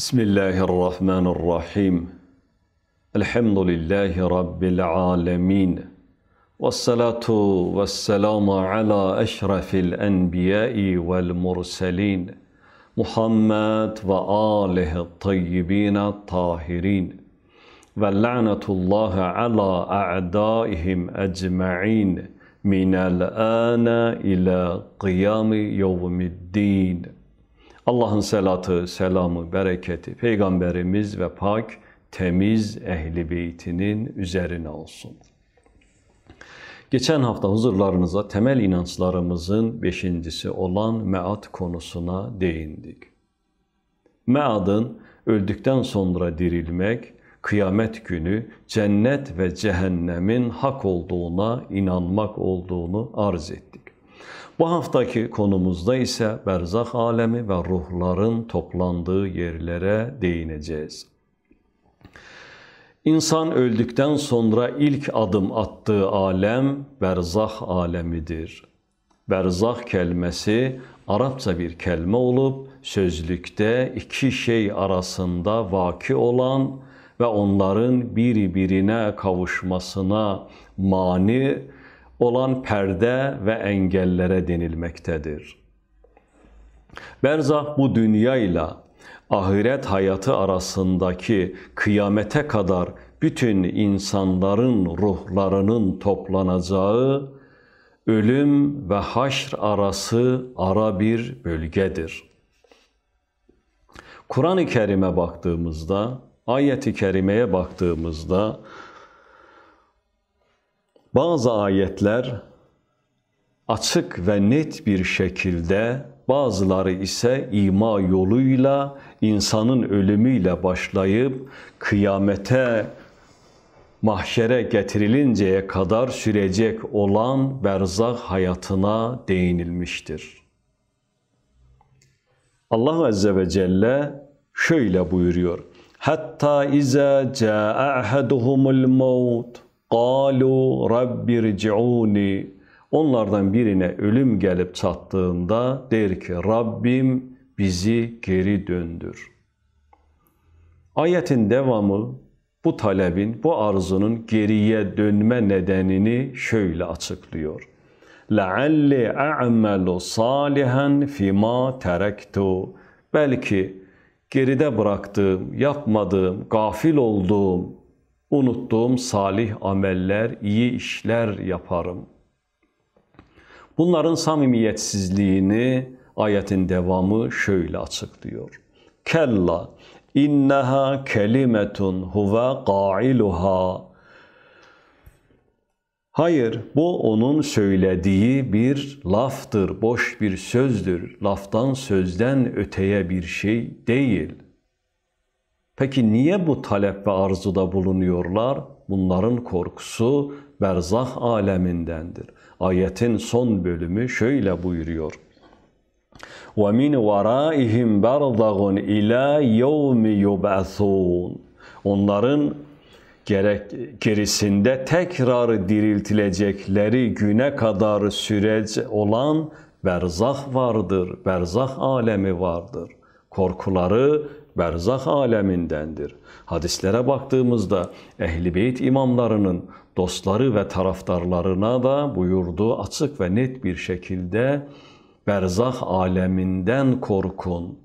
بسم الله الرحمن الرحيم الحمد لله رب العالمين والصلاة والسلام على أشرف الأنبياء والمرسلين محمد وآله الطيبين الطاهرين واللعنة الله على أعدائهم أجمعين من الآن إلى قيام يوم الدين Allah'ın selatı, selamı, bereketi peygamberimiz ve pak temiz ehli beytinin üzerine olsun. Geçen hafta huzurlarınıza temel inançlarımızın beşincisi olan mead konusuna değindik. Meadın öldükten sonra dirilmek, kıyamet günü cennet ve cehennemin hak olduğuna inanmak olduğunu arz etti. Bu haftaki konumuzda ise berzah alemi ve ruhların toplandığı yerlere değineceğiz. İnsan öldükten sonra ilk adım attığı alem berzah alemidir. Berzah kelimesi Arapça bir kelime olup sözlükte iki şey arasında vaki olan ve onların birbirine kavuşmasına mani olan perde ve engellere denilmektedir. Berzah bu dünyayla ahiret hayatı arasındaki kıyamete kadar bütün insanların ruhlarının toplanacağı ölüm ve haşr arası ara bir bölgedir. Kur'an-ı Kerim'e baktığımızda, ayet-i kerimeye baktığımızda bazı ayetler açık ve net bir şekilde, bazıları ise ima yoluyla, insanın ölümüyle başlayıp kıyamete mahşere getirilinceye kadar sürecek olan berzah hayatına değinilmiştir. Allah Azze ve Celle şöyle buyuruyor. Hatta iza ca'ahaduhumul maut. قَالُوا رَبِّ رِجْعُونِ Onlardan birine ölüm gelip çattığında der ki Rabbim bizi geri döndür. Ayetin devamı bu talebin, bu arzunun geriye dönme nedenini şöyle açıklıyor. لَعَلِّ أَعْمَلُ صَالِحًا فِمَا تَرَكْتُ Belki geride bıraktığım, yapmadığım, gafil olduğum, Unuttuğum salih ameller, iyi işler yaparım. Bunların samimiyetsizliğini ayetin devamı şöyle açıklıyor. Kella inneha kelimetun huve qailuha. Hayır, bu onun söylediği bir laftır, boş bir sözdür. Laftan sözden öteye bir şey değil.'' Peki niye bu talep ve arzuda bulunuyorlar? Bunların korkusu berzah alemindendir. Ayetin son bölümü şöyle buyuruyor. وَمِنْ وَرَائِهِمْ بَرْضَغٌ اِلَى يَوْمِ يُبْعَثُونَ Onların gerek gerisinde tekrar diriltilecekleri güne kadar sürece olan berzah vardır, berzah alemi vardır. Korkuları berzah alemindendir. Hadislere baktığımızda Ehli Beyt imamlarının dostları ve taraftarlarına da buyurduğu açık ve net bir şekilde berzah aleminden korkun.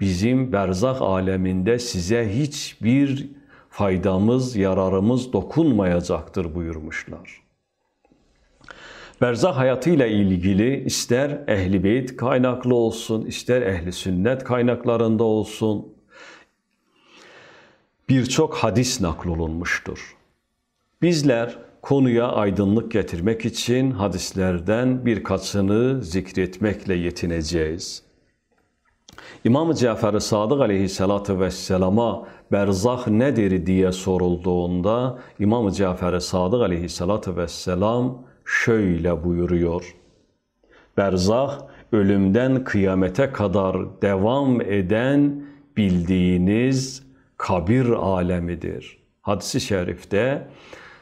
Bizim berzah aleminde size hiçbir faydamız, yararımız dokunmayacaktır buyurmuşlar. Berzah hayatıyla ilgili ister ehli beyt kaynaklı olsun, ister ehli sünnet kaynaklarında olsun, birçok hadis naklolunmuştur. Bizler konuya aydınlık getirmek için hadislerden birkaçını zikretmekle yetineceğiz. İmam-ı cafer Sadık aleyhissalatu vesselama berzah nedir diye sorulduğunda İmam-ı cafer Sadık aleyhissalatu vesselam şöyle buyuruyor. Berzah ölümden kıyamete kadar devam eden bildiğiniz kabir alemidir. Hadis-i şerifte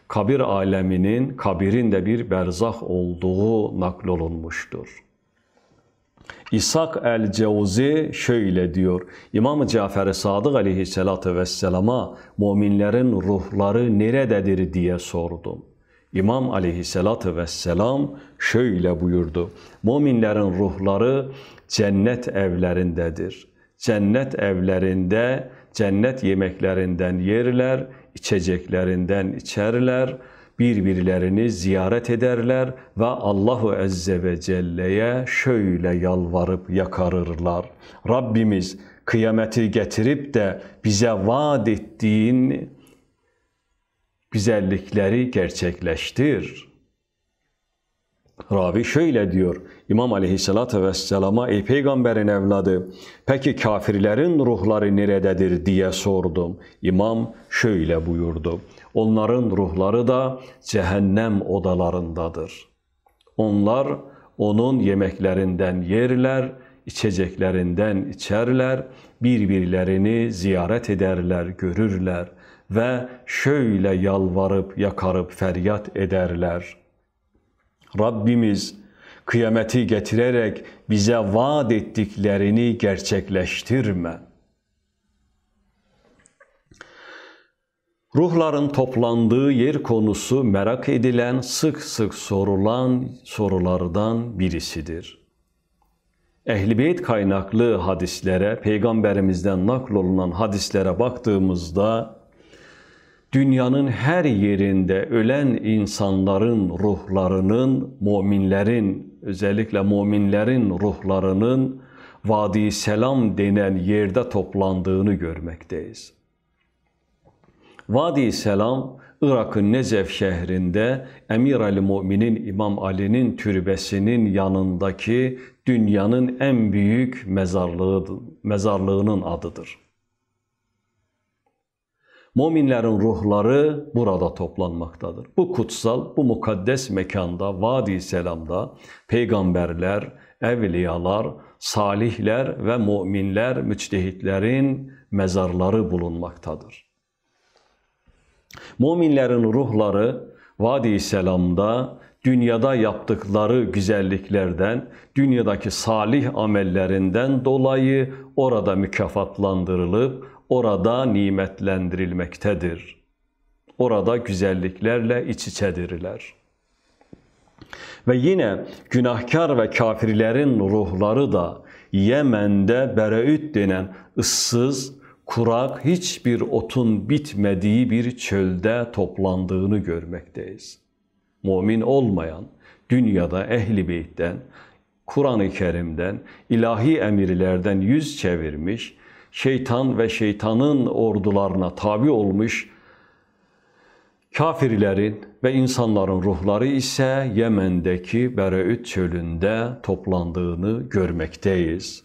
kabir aleminin, kabirin de bir berzah olduğu naklolunmuştur. İshak el-Cevzi şöyle diyor. İmam-ı Cafer-i Sadık aleyhissalatü vesselama müminlerin ruhları nerededir diye sordum. İmam aleyhissalatü vesselam şöyle buyurdu. Müminlerin ruhları cennet evlerindedir. Cennet evlerinde Cennet yemeklerinden yerler, içeceklerinden içerler, birbirlerini ziyaret ederler ve Allahu Azze ve Celle'ye şöyle yalvarıp yakarırlar. Rabbimiz kıyameti getirip de bize vaat ettiğin güzellikleri gerçekleştir.'' Ravi şöyle diyor. İmam aleyhissalatü vesselama ey peygamberin evladı peki kafirlerin ruhları nerededir diye sordum. İmam şöyle buyurdu. Onların ruhları da cehennem odalarındadır. Onlar onun yemeklerinden yerler, içeceklerinden içerler, birbirlerini ziyaret ederler, görürler ve şöyle yalvarıp yakarıp feryat ederler.'' Rabbimiz kıyameti getirerek bize vaat ettiklerini gerçekleştirme. Ruhların toplandığı yer konusu merak edilen, sık sık sorulan sorulardan birisidir. Ehlibeyt kaynaklı hadislere, peygamberimizden naklolunan hadislere baktığımızda dünyanın her yerinde ölen insanların ruhlarının, müminlerin, özellikle müminlerin ruhlarının Vadi Selam denen yerde toplandığını görmekteyiz. Vadi Selam, Irak'ın Nezef şehrinde Emir Ali Mümin'in İmam Ali'nin türbesinin yanındaki dünyanın en büyük mezarlığı, mezarlığının adıdır. Müminlerin ruhları burada toplanmaktadır. Bu kutsal, bu mukaddes mekanda, Vadi Selam'da peygamberler, evliyalar, salihler ve müminler, müçtehitlerin mezarları bulunmaktadır. Müminlerin ruhları Vadi Selam'da dünyada yaptıkları güzelliklerden, dünyadaki salih amellerinden dolayı orada mükafatlandırılıp orada nimetlendirilmektedir. Orada güzelliklerle iç içedirler. Ve yine günahkar ve kafirlerin ruhları da Yemen'de Bereüt denen ıssız, kurak, hiçbir otun bitmediği bir çölde toplandığını görmekteyiz. Mumin olmayan, dünyada ehli beytten, Kur'an-ı Kerim'den, ilahi emirlerden yüz çevirmiş, şeytan ve şeytanın ordularına tabi olmuş kafirlerin ve insanların ruhları ise Yemen'deki Bereüt çölünde toplandığını görmekteyiz.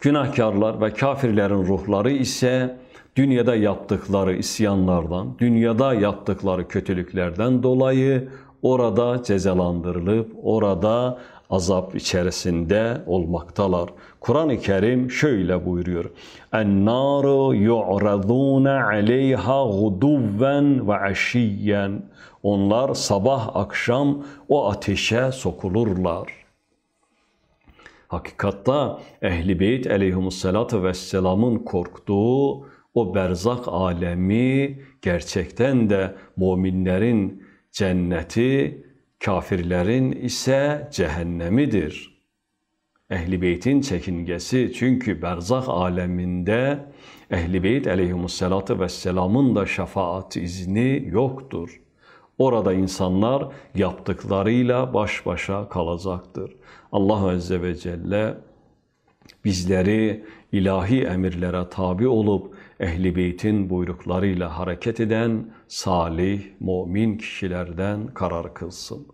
Günahkarlar ve kafirlerin ruhları ise dünyada yaptıkları isyanlardan, dünyada yaptıkları kötülüklerden dolayı orada cezalandırılıp orada azap içerisinde olmaktalar. Kur'an-ı Kerim şöyle buyuruyor. اَنَّارُ يُعْرَضُونَ عَلَيْهَا غُدُوًّا وَعَشِيًّا Onlar sabah akşam o ateşe sokulurlar. Hakikatta Ehli Beyt aleyhimussalatu vesselamın korktuğu o berzak alemi gerçekten de müminlerin cenneti kafirlerin ise cehennemidir. Ehli beytin çekingesi çünkü berzah aleminde Ehli beyt aleyhimussalatu vesselamın da şefaat izni yoktur. Orada insanlar yaptıklarıyla baş başa kalacaktır. Allah Azze ve Celle bizleri ilahi emirlere tabi olup ehli beytin buyruklarıyla hareket eden salih, mümin kişilerden karar kılsın.